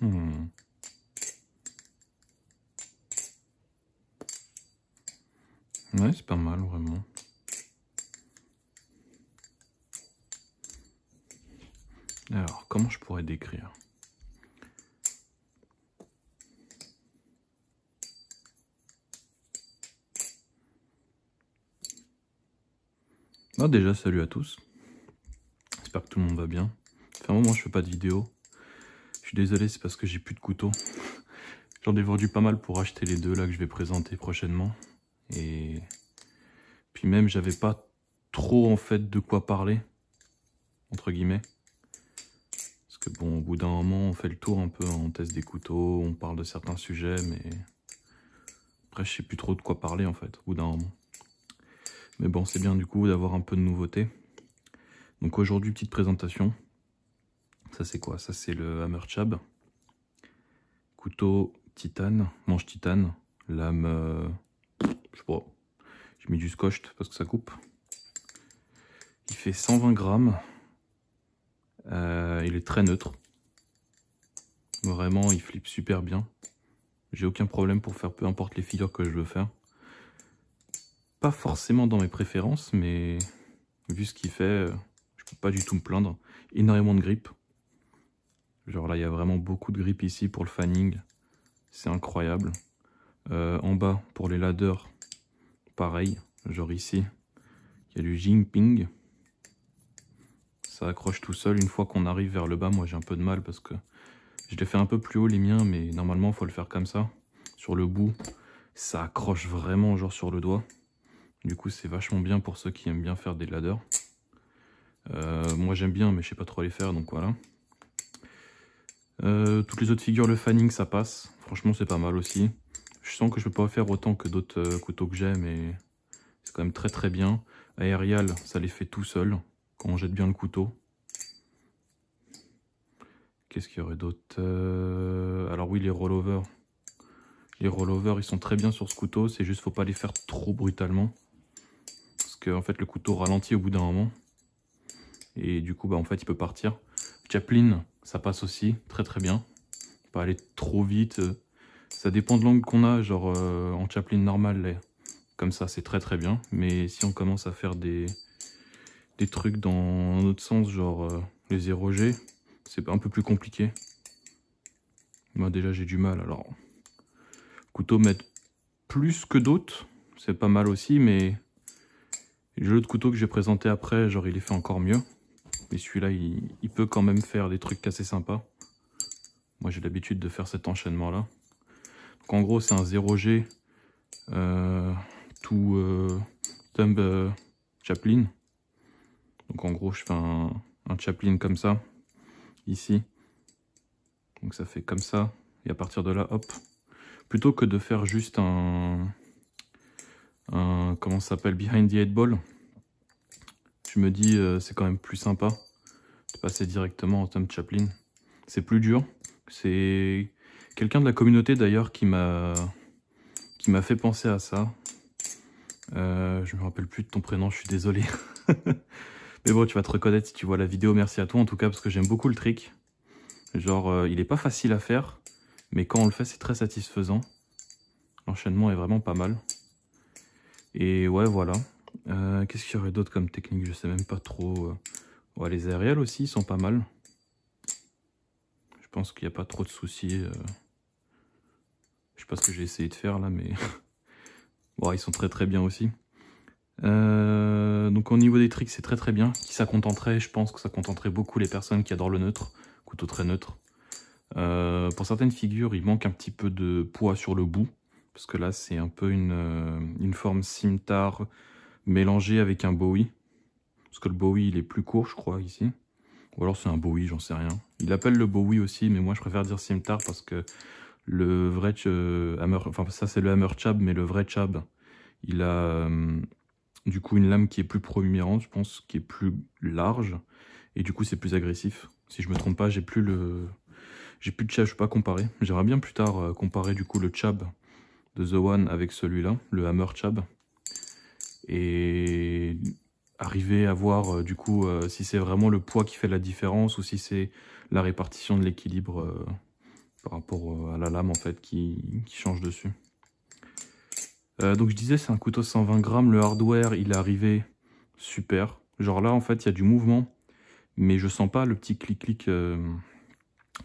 Hmm. Ouais, c'est pas mal, vraiment. Alors, comment je pourrais décrire Ah déjà, salut à tous. J'espère que tout le monde va bien. Ça un moment je fais pas de vidéo suis désolé, c'est parce que j'ai plus de couteau. J'en ai vendu pas mal pour acheter les deux là que je vais présenter prochainement. Et puis même, j'avais pas trop en fait de quoi parler, entre guillemets. Parce que bon, au bout d'un moment, on fait le tour un peu, en hein. on teste des couteaux, on parle de certains sujets, mais après, je sais plus trop de quoi parler en fait, au bout d'un moment. Mais bon, c'est bien du coup d'avoir un peu de nouveauté. Donc aujourd'hui, petite présentation. Ça c'est quoi Ça c'est le hammer chab. Couteau titane, manche titane, lame, euh, je sais pas, j'ai mis du scotch parce que ça coupe. Il fait 120 grammes. Euh, il est très neutre. Vraiment, il flippe super bien. J'ai aucun problème pour faire peu importe les figures que je veux faire. Pas forcément dans mes préférences, mais vu ce qu'il fait, euh, je peux pas du tout me plaindre. Énormément de grippe. Genre là, il y a vraiment beaucoup de grip ici pour le fanning. C'est incroyable. Euh, en bas, pour les ladders, pareil. Genre ici, il y a du ping. Ça accroche tout seul. Une fois qu'on arrive vers le bas, moi j'ai un peu de mal parce que je les fais un peu plus haut les miens, mais normalement, il faut le faire comme ça. Sur le bout, ça accroche vraiment genre sur le doigt. Du coup, c'est vachement bien pour ceux qui aiment bien faire des ladders. Euh, moi, j'aime bien, mais je sais pas trop les faire, donc voilà. Euh, toutes les autres figures, le fanning, ça passe. Franchement, c'est pas mal aussi. Je sens que je peux pas faire autant que d'autres euh, couteaux que j'ai, mais c'est quand même très très bien. Aérial, ça les fait tout seul, quand on jette bien le couteau. Qu'est-ce qu'il y aurait d'autre euh, Alors oui, les rollovers. Les rollovers, ils sont très bien sur ce couteau, c'est juste faut pas les faire trop brutalement. Parce que en fait, le couteau ralentit au bout d'un moment. Et du coup, bah, en fait, il peut partir. Chaplin, ça passe aussi, très très bien. Pas aller trop vite. Ça dépend de l'angle qu'on a, genre euh, en Chaplin normal, comme ça, c'est très très bien. Mais si on commence à faire des, trucs dans un autre sens, genre euh, les 0G, c'est un peu plus compliqué. Moi déjà j'ai du mal, alors couteau mettre plus que d'autres, c'est pas mal aussi, mais le jeu de couteau que j'ai présenté après, genre il est fait encore mieux mais celui-là, il, peut quand même faire des trucs assez sympas. Moi, j'ai l'habitude de faire cet enchaînement-là. Donc, en gros, c'est un 0G euh, tout euh, thumb euh, chaplin. Donc, en gros, je fais un, chaplin comme ça, ici. Donc, ça fait comme ça. Et à partir de là, hop. Plutôt que de faire juste un... un comment ça s'appelle Behind the eight ball me dis euh, c'est quand même plus sympa de passer directement au Tom Chaplin. C'est plus dur. C'est quelqu'un de la communauté d'ailleurs qui m'a qui m'a fait penser à ça. Euh, je me rappelle plus de ton prénom, je suis désolé. Mais bon, tu vas te reconnaître si tu vois la vidéo. Merci à toi en tout cas parce que j'aime beaucoup le trick. Genre, euh, il est pas facile à faire, mais quand on le fait, c'est très satisfaisant. L'enchaînement est vraiment pas mal. Et ouais, voilà. Euh, qu'est-ce qu'il y aurait d'autre comme technique Je sais même pas trop. Euh. les aériels aussi sont pas mal. Je pense qu'il n'y a pas trop de soucis. Euh. Je sais pas ce que j'ai essayé de faire là, mais... ils sont très très bien aussi. donc au niveau des tricks, c'est très très bien. Qui ça Je pense que ça contenterait beaucoup les personnes qui adorent le neutre. Couteau très neutre. pour certaines figures, il manque un petit peu de poids sur le bout. Parce que là, c'est un peu une, forme simtar mélangé avec un Bowie. Parce que le Bowie, il est plus court, je crois, ici. Ou alors c'est un Bowie, j'en sais rien. Il appelle le Bowie aussi, mais moi je préfère dire Simtar parce que le vrai euh, Hammer... Enfin, ça c'est le Hammer Chab, mais le vrai Chab, il a euh, du coup une lame qui est plus rang, je pense, qui est plus large. Et du coup, c'est plus agressif. Si je me trompe pas, j'ai plus le... J'ai plus de Chab, je peux pas comparer. J'aimerais bien plus tard euh, comparer du coup le Chab de The One avec celui-là, le Hammer Chab et arriver à voir euh, du coup euh, si c'est vraiment le poids qui fait la différence ou si c'est la répartition de l'équilibre euh, par rapport à la lame en fait qui, change dessus. donc je disais c'est un couteau 120 grammes, le hardware il est arrivé super. Genre là en fait il y a du mouvement mais je sens pas le petit clic-clic,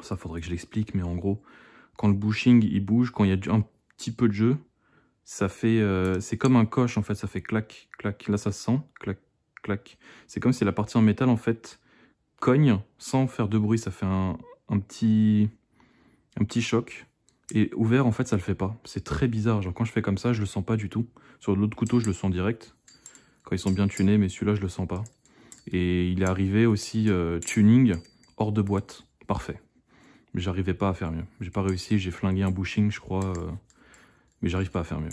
ça faudrait que je l'explique mais en gros quand le bushing il bouge, quand il y a un petit peu de jeu, ça fait, euh, c'est comme un coche en fait, ça fait clac, clac, là ça sent, clac, clac. C'est comme si la partie en métal en fait cogne sans faire de bruit, ça fait un, petit, un petit choc. Et ouvert en fait ça le fait pas, c'est très bizarre, genre quand je fais comme ça je le sens pas du tout. Sur l'autre couteau je le sens direct, quand ils sont bien tunés, mais celui-là je le sens pas. Et il est arrivé aussi euh, tuning hors de boîte, parfait. Mais j'arrivais pas à faire mieux, j'ai pas réussi, j'ai flingué un bushing je crois... Euh, mais j'arrive pas à faire mieux.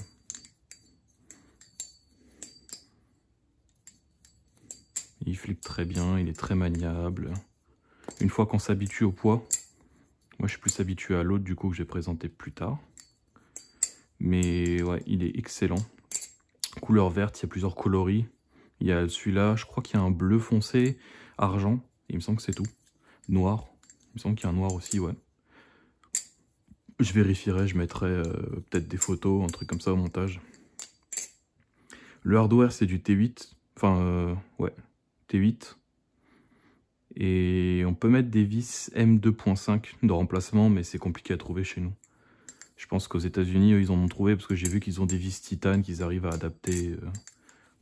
Il flippe très bien, il est très maniable. Une fois qu'on s'habitue au poids, moi je suis plus habitué à l'autre du coup que j'ai présenté plus tard. Mais ouais, il est excellent. Couleur verte, il y a plusieurs coloris. Il y a celui-là, je crois qu'il y a un bleu foncé, argent, il me semble que c'est tout. Noir, il me semble qu'il y a un noir aussi, ouais. Je vérifierai, je mettrai euh, peut-être des photos, un truc comme ça au montage. Le hardware, c'est du T8. Enfin, euh, ouais, T8. Et on peut mettre des vis M2.5 de remplacement, mais c'est compliqué à trouver chez nous. Je pense qu'aux états unis ils en ont trouvé, parce que j'ai vu qu'ils ont des vis titane qu'ils arrivent à adapter euh,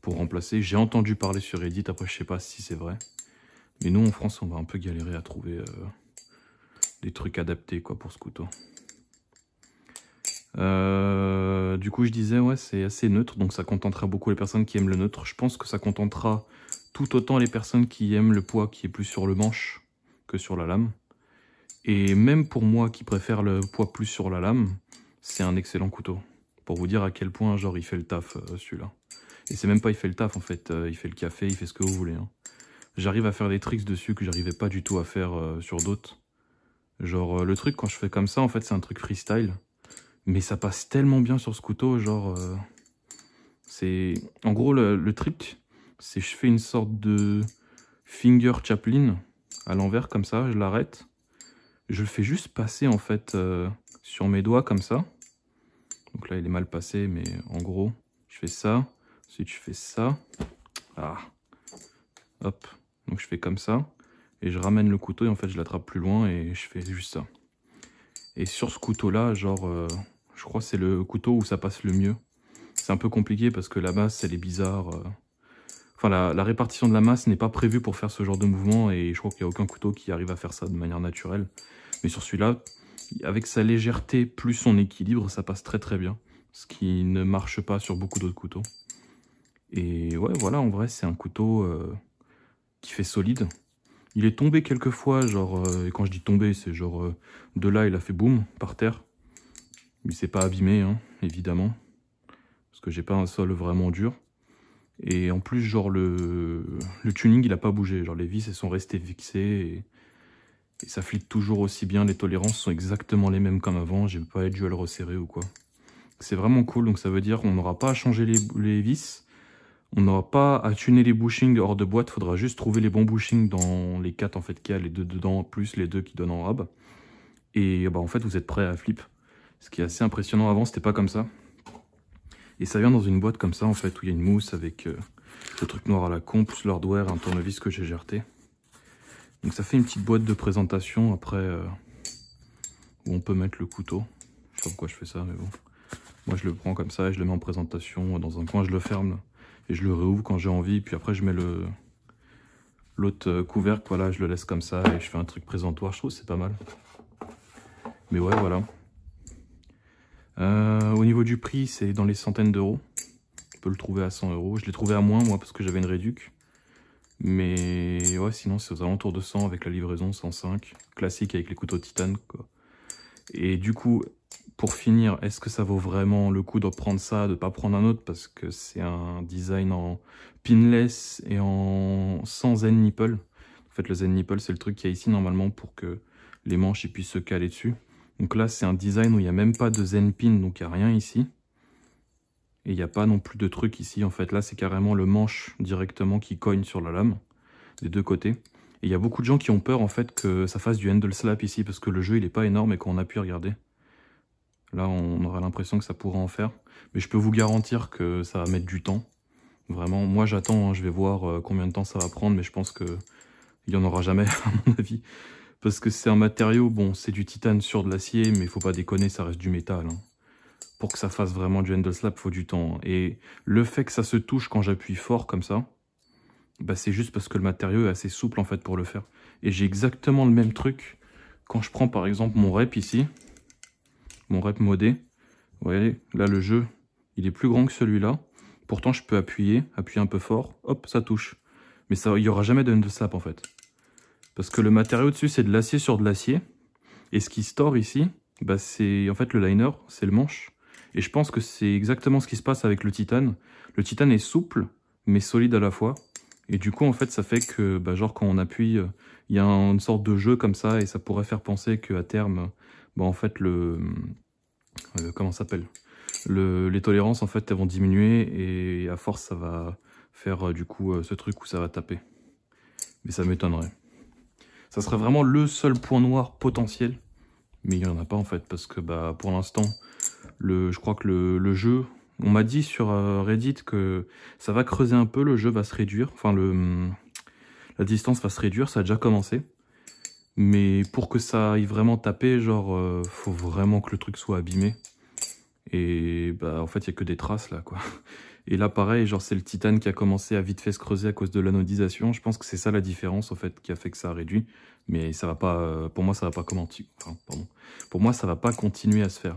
pour remplacer. J'ai entendu parler sur Reddit, après je sais pas si c'est vrai. Mais nous, en France, on va un peu galérer à trouver des trucs adaptés quoi pour ce couteau. Euh, du coup, je disais, ouais, c'est assez neutre, donc ça contentera beaucoup les personnes qui aiment le neutre. Je pense que ça contentera tout autant les personnes qui aiment le poids qui est plus sur le manche que sur la lame. Et même pour moi qui préfère le poids plus sur la lame, c'est un excellent couteau. Pour vous dire à quel point, genre, il fait le taf, euh, celui-là. Et c'est même pas il fait le taf, en fait. Euh, il fait le café, il fait ce que vous voulez. Hein. J'arrive à faire des tricks dessus que j'arrivais pas du tout à faire sur d'autres. Genre, le truc, quand je fais comme ça, en fait, c'est un truc freestyle. Mais ça passe tellement bien sur ce couteau, genre... Euh, c'est... En gros, le, trick, c'est c'est je fais une sorte de finger chaplin à l'envers, comme ça, je l'arrête. Je le fais juste passer, en fait, euh, sur mes doigts, comme ça. Donc là, il est mal passé, mais en gros, je fais ça. Ensuite, je fais ça. Ah Hop. Donc je fais comme ça. Et je ramène le couteau et en fait, je l'attrape plus loin et je fais juste ça. Et sur ce couteau-là, genre... Euh, je crois que c'est le couteau où ça passe le mieux. C'est un peu compliqué parce que la masse, elle est bizarre. Euh. Enfin, la, répartition de la masse n'est pas prévue pour faire ce genre de mouvement et je crois qu'il n'y a aucun couteau qui arrive à faire ça de manière naturelle. Mais sur celui-là, avec sa légèreté plus son équilibre, ça passe très très bien. Ce qui ne marche pas sur beaucoup d'autres couteaux. Et ouais, voilà, en vrai, c'est un couteau euh, qui fait solide. Il est tombé quelques fois, genre, euh, et quand je dis tombé, c'est genre, de là, il a fait boum, par terre. Il s'est pas abîmé, hein, évidemment. Parce que j'ai pas un sol vraiment dur. Et en plus, genre, le, le tuning, il a pas bougé. Genre, les vis, elles sont restées fixées. Et, ça flippe toujours aussi bien. Les tolérances sont exactement les mêmes comme avant. J'ai pas dû à le resserrer ou quoi. C'est vraiment cool. Donc, ça veut dire qu'on n'aura pas à changer les, les vis. On n'aura pas à tuner les bushings hors de boîte. Faudra juste trouver les bons bushings dans les 4, en fait, qu'il y a. Les deux dedans, plus les deux qui donnent en rab. Et bah, en fait, vous êtes prêt à flip. Ce qui est assez impressionnant avant, c'était pas comme ça. Et ça vient dans une boîte comme ça, en fait, où il y a une mousse avec euh, le truc noir à la con, plus l'hardware, un tournevis que j'ai gerté. Donc ça fait une petite boîte de présentation, après, euh, où on peut mettre le couteau. Je sais pas pourquoi je fais ça, mais bon. Moi, je le prends comme ça et je le mets en présentation dans un coin, je le ferme, et je le réouvre quand j'ai envie, puis après, je mets le l'autre euh, couvercle, voilà, je le laisse comme ça, et je fais un truc présentoir, je trouve c'est pas mal. Mais ouais, voilà. Euh, au niveau du prix, c'est dans les centaines d'euros. On peut le trouver à 100 euros. Je l'ai trouvé à moins, moi, parce que j'avais une réduc. Mais ouais, sinon, c'est aux alentours de 100 avec la livraison, 105. Classique avec les couteaux titane, quoi. Et du coup, pour finir, est-ce que ça vaut vraiment le coup de prendre ça, de ne pas prendre un autre parce que c'est un design en pinless et en sans zen nipple. En fait, le zen nipple, c'est le truc qu'il y a ici normalement pour que les manches puissent se caler dessus. Donc là, c'est un design où il n'y a même pas de zen pin, donc il n'y a rien ici. Et il n'y a pas non plus de truc ici. En fait, là, c'est carrément le manche directement qui cogne sur la lame, des deux côtés. Et il y a beaucoup de gens qui ont peur, en fait, que ça fasse du handle slap ici, parce que le jeu, il n'est pas énorme, et quand on pu regarder. Là, on aura l'impression que ça pourra en faire. Mais je peux vous garantir que ça va mettre du temps. Vraiment, moi, j'attends, hein, je vais voir euh, combien de temps ça va prendre, mais je pense qu'il n'y en aura jamais, à mon avis. Parce que c'est un matériau, bon, c'est du titane sur de l'acier, mais il faut pas déconner, ça reste du métal. Hein. Pour que ça fasse vraiment du handle slap, faut du temps. Hein. Et le fait que ça se touche quand j'appuie fort comme ça, bah c'est juste parce que le matériau est assez souple en fait pour le faire. Et j'ai exactement le même truc quand je prends par exemple mon rep ici, mon rep modé. Vous voyez, là le jeu, il est plus grand que celui-là. Pourtant, je peux appuyer, appuyer un peu fort, hop, ça touche. Mais ça, il n'y aura jamais de handle slap en fait. Parce que le matériau dessus, c'est de l'acier sur de l'acier. Et ce qui store ici, bah c'est en fait le liner, c'est le manche. Et je pense que c'est exactement ce qui se passe avec le titane. Le titane est souple, mais solide à la fois. Et du coup, en fait, ça fait que, bah, genre, quand on appuie, euh, il y a une sorte de jeu comme ça, et ça pourrait faire penser qu'à terme, bah, en fait, le... Euh, comment s'appelle le, Les tolérances, en fait, elles vont diminuer, et à force, ça va faire, euh, du coup, ce truc où ça va taper. Mais ça m'étonnerait. Ça serait vraiment le seul point noir potentiel. Mais il n'y en a pas en fait, parce que bah, pour l'instant, je crois que le, le jeu, on m'a dit sur euh, Reddit que ça va creuser un peu, le jeu va se réduire, enfin le, la distance va se réduire, ça a déjà commencé. Mais pour que ça aille vraiment taper, genre, euh, faut vraiment que le truc soit abîmé. Et bah en fait, il n'y a que des traces là, quoi. Et là, pareil, genre c'est le titane qui a commencé à vite fait se creuser à cause de l'anodisation. Je pense que c'est ça la différence, en fait, qui a fait que ça a réduit. Mais ça va pas, euh, pour moi, ça va pas va pas continuer à se faire.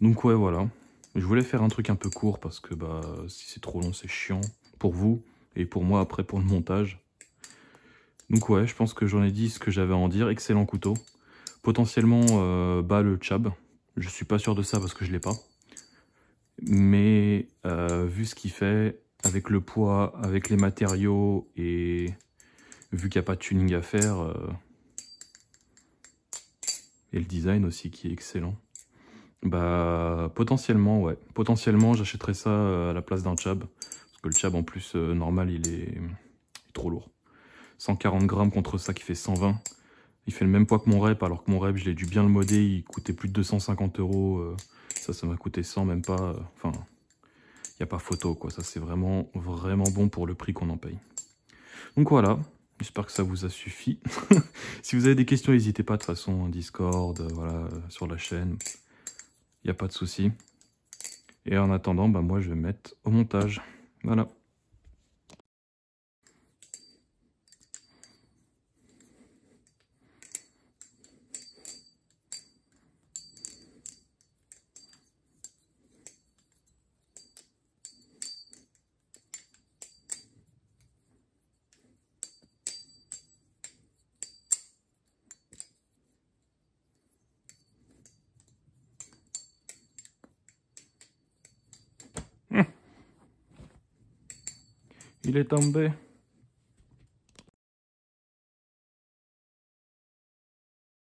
Donc ouais, voilà. Je voulais faire un truc un peu court parce que bah si c'est trop long, c'est chiant pour vous et pour moi après pour le montage. Donc ouais, je pense que j'en ai dit ce que j'avais à en dire. Excellent couteau. Potentiellement, bah le chab. Je suis pas sûr de ça parce que je l'ai pas mais euh, vu ce qu'il fait, avec le poids, avec les matériaux, et vu qu'il n'y a pas de tuning à faire, euh, et le design aussi qui est excellent, bah potentiellement, ouais. Potentiellement, j'achèterais ça euh, à la place d'un chab, parce que le chab en plus, normal, il est... trop lourd. 140 grammes contre ça qui fait 120. Il fait le même poids que mon rep, alors que mon rep, je l'ai dû bien le modder, il coûtait plus de 250 euros ça, ça m'a coûté 100, même pas... Euh, enfin, il n'y a pas photo, quoi. Ça, c'est vraiment, vraiment bon pour le prix qu'on en paye. Donc voilà, j'espère que ça vous a suffi. si vous avez des questions, n'hésitez pas, de toute façon, hein, Discord, euh, voilà, euh, sur la chaîne. Il n'y a pas de souci. Et en attendant, bah, moi, je vais mettre au montage. Voilà. Il est tombé.